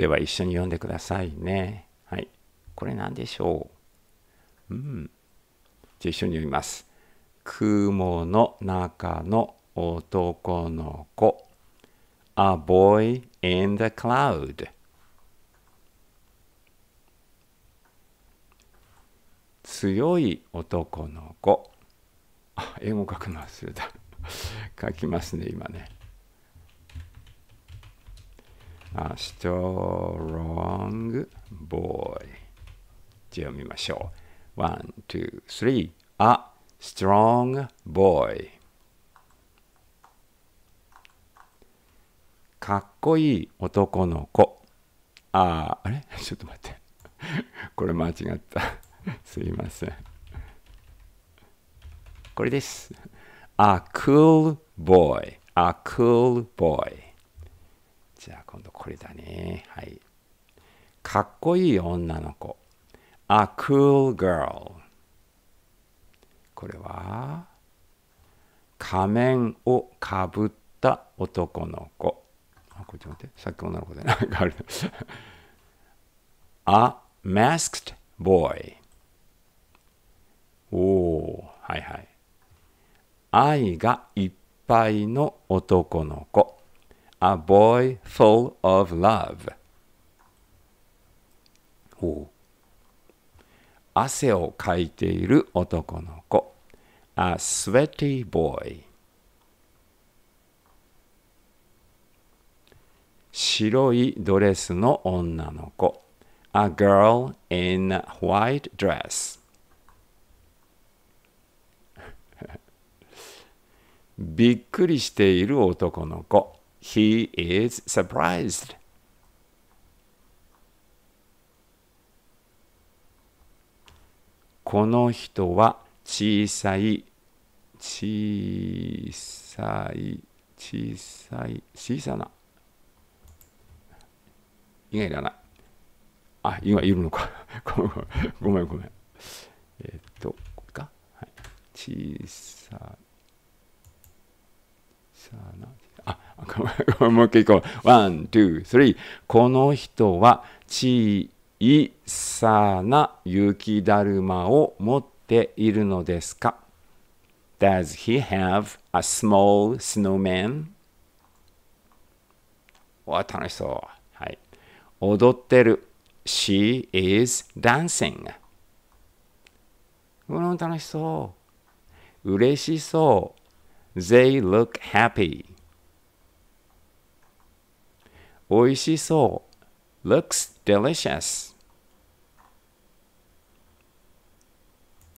では一緒に読んでくださいね。はい。これ何でしょううん。じゃあ一緒に読みます。雲の中の男の子。A boy in the cloud. 強い男の子。あ、英語書くの忘れた。書きますね、今ね。A strong boy じゃあ見ましょう one, two, three a strong boy かっこいい男の子ああれちょっと待ってこれ間違ったすいませんこれです A cool boy A cool boy じゃあこれだね。はい。かっこいい女の子。A cool girl。これは仮面をかぶった男の子。あ、こっち待って。さっき女の子でなんかある。A masked boy。おお、はいはい。愛がいっぱいの男の子。A boy full of love. 汗をかいている男の子。A sweaty boy. 白いドレスの女の子。A girl in a white dress. びっくりしている男の子。He is surprised. この人は小さい小さい小さい小さな以外だなあ今いるのか ごめんごめんえー、っとこれか、はい、小さいさなあもう一回行こう。ワン、ツー、スリー。この人は小さな雪だるまを持っているのですか Does he have a small snowman? わ、楽しそう。はい。踊ってる。She is dancing. うん、楽しそう。嬉しそう。They look happy. 美味しそう。looks delicious.